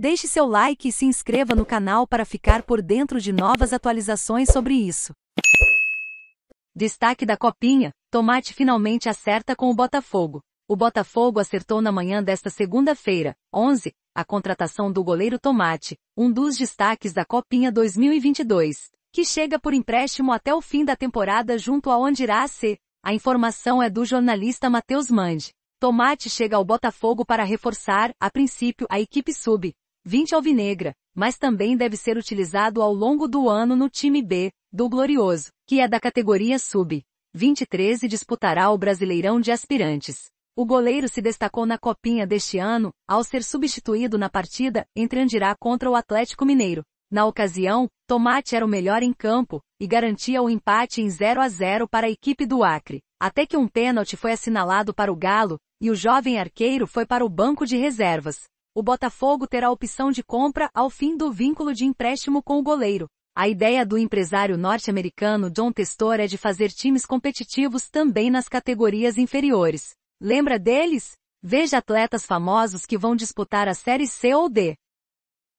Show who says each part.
Speaker 1: Deixe seu like e se inscreva no canal para ficar por dentro de novas atualizações sobre isso. Destaque da Copinha: Tomate finalmente acerta com o Botafogo. O Botafogo acertou na manhã desta segunda-feira, 11, a contratação do goleiro Tomate, um dos destaques da Copinha 2022, que chega por empréstimo até o fim da temporada junto ao Andirá A informação é do jornalista Matheus Mandi. Tomate chega ao Botafogo para reforçar, a princípio, a equipe sub, 20 alvinegra, mas também deve ser utilizado ao longo do ano no time B, do Glorioso, que é da categoria sub. 23 e disputará o Brasileirão de Aspirantes. O goleiro se destacou na Copinha deste ano, ao ser substituído na partida entre Andirá contra o Atlético Mineiro. Na ocasião, Tomate era o melhor em campo e garantia o empate em 0 a 0 para a equipe do Acre, até que um pênalti foi assinalado para o Galo e o jovem arqueiro foi para o banco de reservas o Botafogo terá opção de compra ao fim do vínculo de empréstimo com o goleiro. A ideia do empresário norte-americano John Testor é de fazer times competitivos também nas categorias inferiores. Lembra deles? Veja atletas famosos que vão disputar a Série C ou D.